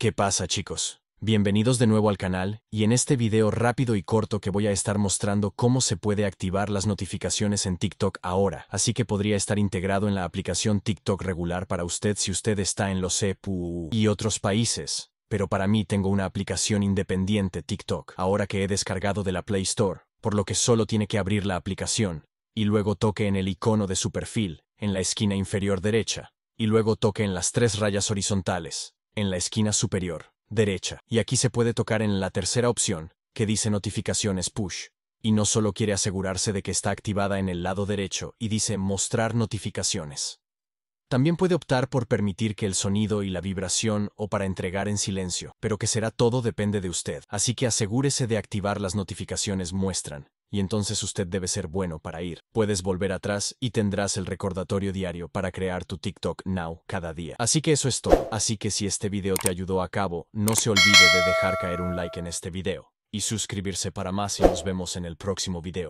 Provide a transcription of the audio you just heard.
¿Qué pasa chicos? Bienvenidos de nuevo al canal, y en este video rápido y corto que voy a estar mostrando cómo se puede activar las notificaciones en TikTok ahora, así que podría estar integrado en la aplicación TikTok regular para usted si usted está en los EPU y otros países, pero para mí tengo una aplicación independiente TikTok ahora que he descargado de la Play Store, por lo que solo tiene que abrir la aplicación, y luego toque en el icono de su perfil, en la esquina inferior derecha, y luego toque en las tres rayas horizontales en la esquina superior, derecha, y aquí se puede tocar en la tercera opción, que dice notificaciones push, y no solo quiere asegurarse de que está activada en el lado derecho y dice mostrar notificaciones. También puede optar por permitir que el sonido y la vibración o para entregar en silencio, pero que será todo depende de usted, así que asegúrese de activar las notificaciones muestran, y entonces usted debe ser bueno para ir. Puedes volver atrás y tendrás el recordatorio diario para crear tu TikTok Now cada día. Así que eso es todo, así que si este video te ayudó a cabo, no se olvide de dejar caer un like en este video y suscribirse para más y nos vemos en el próximo video.